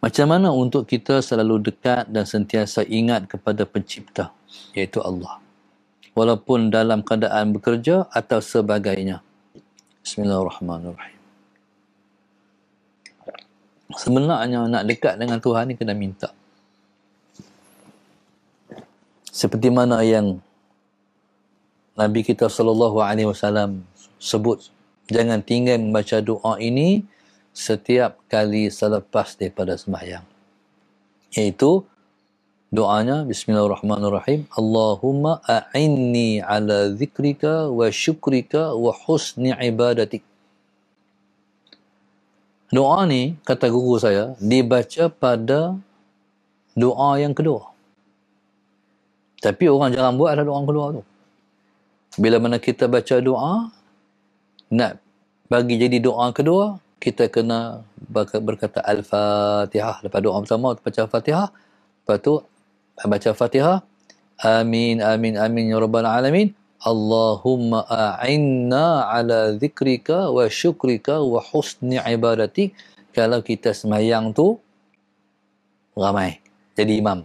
Macam mana untuk kita selalu dekat dan sentiasa ingat kepada pencipta, iaitu Allah. Walaupun dalam keadaan bekerja atau sebagainya. Bismillahirrahmanirrahim. Sebenarnya nak dekat dengan Tuhan ni kena minta. Seperti mana yang Nabi kita sallallahu alaihi wasallam sebut jangan tinggal membaca doa ini setiap kali selepas daripada sembahyang. Iaitu doanya Bismillahirrahmanirrahim Allahumma a'inni ala zikrika wa syukrika wa husni ibadatik. Doa ni kata guru saya dibaca pada doa yang kedua. Tapi orang jarang buat adalah doa yang kedua tu. Bila mana kita baca doa nak bagi jadi doa kedua kita kena berkata Al-Fatihah. Lepas doa bersama, baca Al-Fatihah. Lepas tu, eh, baca Al-Fatihah. Amin, amin, amin, ya Rabbal Alamin. Allahumma a'inna ala zikrika wa syukrika wa husni ibadati. Kalau kita semayang tu, ramai. Jadi imam.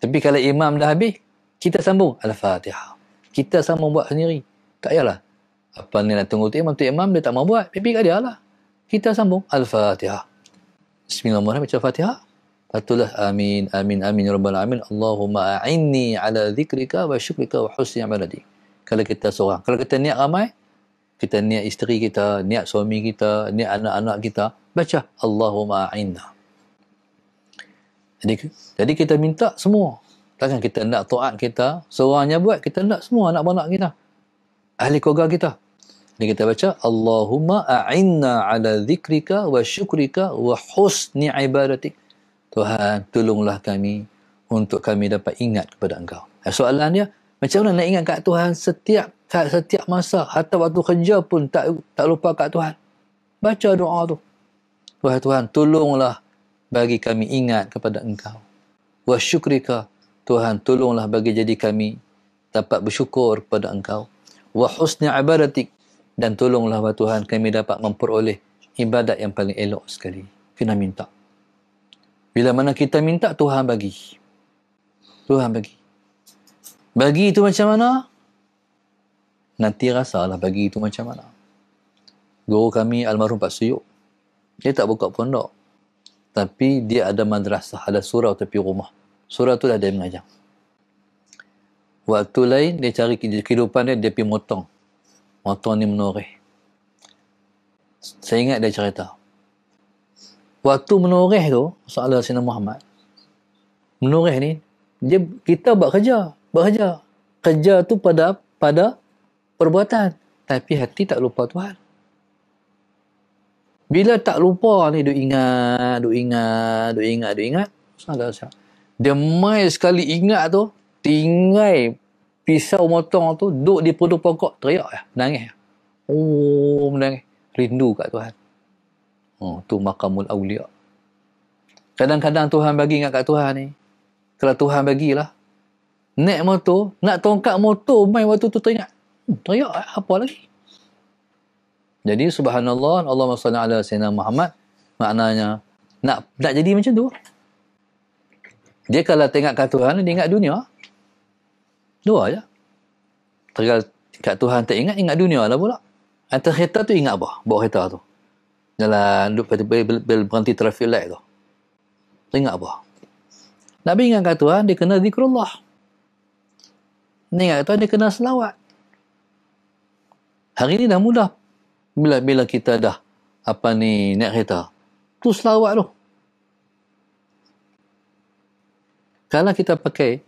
Tapi kalau imam dah habis, kita sambung Al-Fatihah. Kita sambung buat sendiri. Tak payahlah. Apa ni nak tunggu tu imam tu imam, dia tak mau buat. Pipi kat dia lah kita sambung Al-Fatihah. Bismillahirrahmanirrahim. Baca Fatihah. Fatulah amin, amin, amin, Ya rabbal alamin. Allahumma a'inni ala zikrika wa syukrika wa husni amaladi. Kalau kita seorang. Kalau kita niat ramai, kita niat isteri kita, niat suami kita, niat anak-anak kita, baca Allahumma a'inna. Jadi, jadi kita minta semua. Takkan kita nak taat kita, seorangnya buat, kita nak semua anak-anak kita. Ahli keluarga kita, ini kita baca Allahumma a'inna ala zikrika wa syukrika wa husni ibadatik. Tuhan, tolonglah kami untuk kami dapat ingat kepada engkau. soalannya, macam mana nak ingat kat Tuhan setiap setiap masa atau waktu kerja pun tak tak lupa kat Tuhan. Baca doa tu. Tuhan, Tuhan, tolonglah bagi kami ingat kepada engkau. Wa syukrika, Tuhan, tolonglah bagi jadi kami dapat bersyukur kepada engkau. Wa husni ibadatik, dan tolonglah wahai Tuhan kami dapat memperoleh ibadat yang paling elok sekali kena minta bila mana kita minta Tuhan bagi Tuhan bagi bagi itu macam mana nanti rasalah bagi itu macam mana guru kami almarhum Pak Suyuk dia tak buka pondok tapi dia ada madrasah ada surau tapi rumah surau tu dah dia mengajar waktu lain dia cari kehidupan dia dia pergi motong Orang tua ni menoreh. Saya ingat dia cerita. Waktu menoreh tu, soalan Sina Muhammad, menoreh ni, dia, kita buat kerja. Buat kerja. Kerja tu pada pada perbuatan. Tapi hati tak lupa Tuhan. Bila tak lupa ni, duk ingat, duk ingat, duk ingat, duk ingat. Salah, salah. Dia mai sekali ingat tu, tinggai pisau motor tu duduk di pondok pokok teriak lah menangis ya. oh menangis rindu kat Tuhan oh tu makamul awliya kadang-kadang Tuhan bagi ingat kat Tuhan ni kalau Tuhan bagilah naik motor nak tongkat motor mai waktu tu teringat hmm, teriak ya, apa lagi jadi subhanallah Allah SWT ala Sayyidina Muhammad maknanya nak nak jadi macam tu dia kalau tengok kat Tuhan dia ingat dunia Dua je. Tergal kat Tuhan tak ingat, ingat dunia lah pula. Antara kereta tu ingat apa? Bawa kereta tu. Jalan duduk pada berhenti traffic light tu. Ingat apa? Nabi ingat kat Tuhan, dia kena zikrullah. Dia ingat kat Tuhan, dia kena selawat. Hari ni dah mudah. Bila-bila kita dah apa ni naik kereta. Tu selawat tu. Kalau kita pakai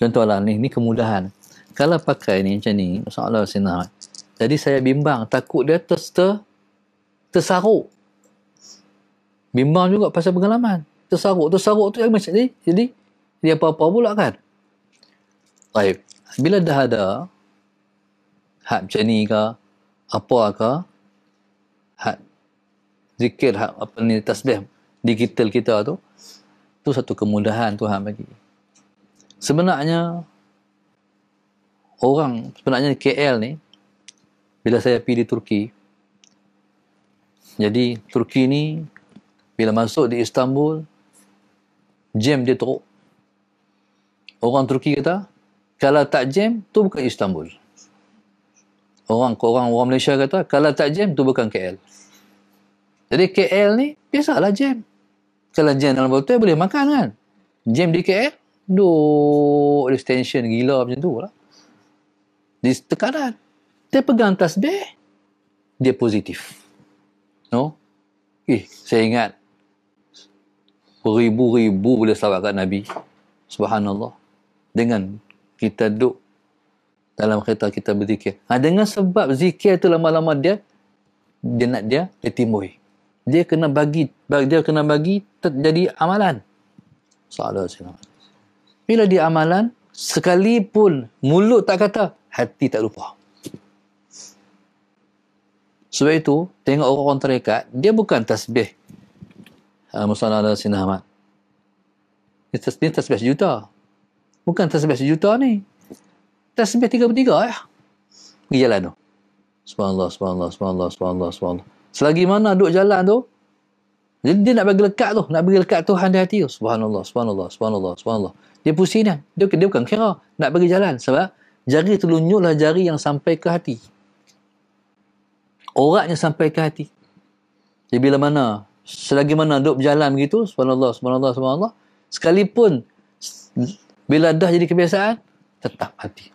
contohlah ni ni kemudahan kalau pakai ni macam ni masyaallah sinar jadi saya bimbang takut dia ter, ter tersaruk bimbang juga pasal pengalaman tersaruk tersaruk tu yang macam ni jadi dia apa-apa pula kan baik bila dah ada hak macam ni ke apa ke hak zikir hak apa ni tasbih digital kita tu tu satu kemudahan Tuhan bagi sebenarnya orang sebenarnya KL ni bila saya pergi di Turki jadi Turki ni bila masuk di Istanbul jam dia teruk orang Turki kata kalau tak jam tu bukan Istanbul orang orang orang Malaysia kata kalau tak jam tu bukan KL jadi KL ni biasalah jam kalau jam dalam botol boleh makan kan jam di KL Duk ada tension gila macam tu lah. Dia tekanan. Dia pegang tasbih, dia positif. No? Eh, saya ingat ribu-ribu boleh selawat kat Nabi. Subhanallah. Dengan kita duduk dalam kereta kita berzikir. Ha, dengan sebab zikir tu lama-lama dia, dia nak dia, dia timbul. Dia kena bagi, dia kena bagi jadi amalan. Salah Alaihi bila dia amalan, sekalipun mulut tak kata, hati tak lupa. Sebab itu, tengok orang-orang terikat, dia bukan tasbih. Uh, ah, Musa'ala ala Sina Ahmad. Ini tasbih, sejuta. Bukan tasbih sejuta ni. Tasbih tiga per tiga. Eh. Pergi jalan tu. Subhanallah, subhanallah, subhanallah, subhanallah, subhanallah. Selagi mana duduk jalan tu, dia, nak bagi lekat tu. Nak bagi lekat Tuhan di hati tu. subhanallah, subhanallah, subhanallah. subhanallah dia pusing dia. dia. Dia bukan kira nak bagi jalan sebab jari telunjuklah jari yang sampai ke hati. Oraknya sampai ke hati. Jadi bila mana selagi mana duk berjalan begitu subhanallah subhanallah subhanallah sekalipun bila dah jadi kebiasaan tetap hati.